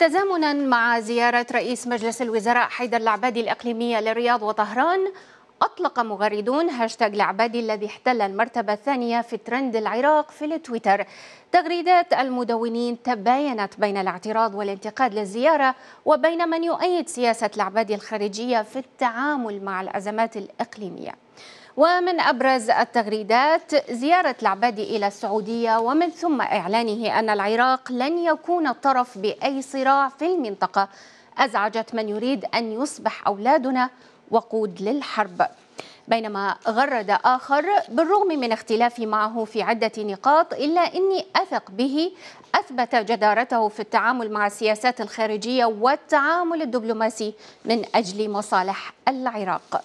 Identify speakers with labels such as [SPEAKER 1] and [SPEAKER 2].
[SPEAKER 1] تزامنا مع زيارة رئيس مجلس الوزراء حيدر العبادي الإقليمية للرياض وطهران أطلق مغردون هاشتاج العبادي الذي احتل المرتبة الثانية في ترند العراق في التويتر تغريدات المدونين تباينت بين الاعتراض والانتقاد للزيارة وبين من يؤيد سياسة العبادي الخارجية في التعامل مع الأزمات الإقليمية ومن أبرز التغريدات زيارة العبادي إلى السعودية ومن ثم إعلانه أن العراق لن يكون الطرف بأي صراع في المنطقة أزعجت من يريد أن يصبح أولادنا وقود للحرب بينما غرد آخر بالرغم من اختلافي معه في عدة نقاط إلا أني أثق به أثبت جدارته في التعامل مع السياسات الخارجية والتعامل الدبلوماسي من أجل مصالح العراق